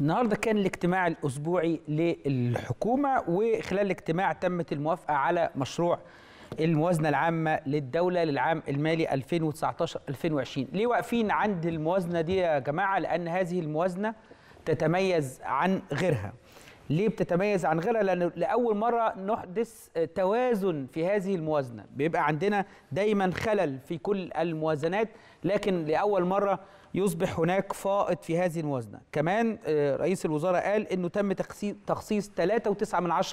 النهارده كان الاجتماع الاسبوعي للحكومه وخلال الاجتماع تمت الموافقه على مشروع الموازنه العامه للدوله للعام المالي 2019 2020 ليه واقفين عند الموازنه دي يا جماعه لان هذه الموازنه تتميز عن غيرها ليه بتتميز عن غيرها لأن لأول مرة نحدث توازن في هذه الموازنة بيبقى عندنا دايما خلل في كل الموازنات لكن لأول مرة يصبح هناك فائض في هذه الموازنة كمان آه، رئيس الوزراء قال أنه تم تخصيص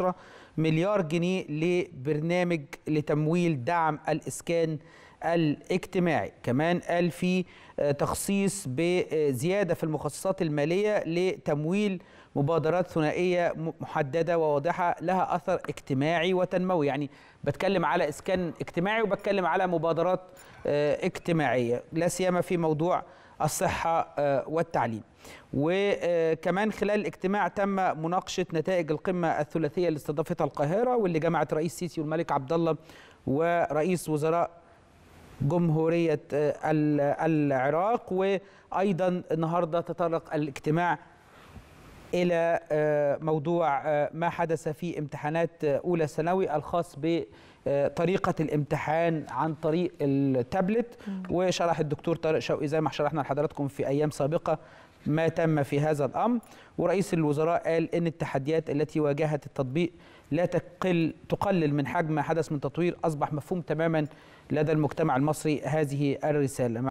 3.9 مليار جنيه لبرنامج لتمويل دعم الإسكان الاجتماعي كمان قال في آه، تخصيص بزيادة آه، في المخصصات المالية لتمويل مبادرات ثنائية محددة وواضحة لها أثر اجتماعي وتنموي يعني بتكلم على إسكان اجتماعي وبتكلم على مبادرات آه، اجتماعية لا سيما في موضوع الصحة والتعليم وكمان خلال الاجتماع تم مناقشة نتائج القمة الثلاثية اللي استضافتها القاهرة واللي جمعت رئيس سيسي والملك عبد الله ورئيس وزراء جمهورية العراق وأيضا النهاردة تطرق الاجتماع الى آه، موضوع آه، ما حدث في امتحانات آه، اولى ثانوي الخاص بطريقه الامتحان عن طريق التابلت وشرح الدكتور طارق شوقي زي ما شرحنا لحضراتكم في ايام سابقه ما تم في هذا الامر ورئيس الوزراء قال ان التحديات التي واجهت التطبيق لا تقل تقلل من حجم ما حدث من تطوير اصبح مفهوم تماما لدى المجتمع المصري هذه الرساله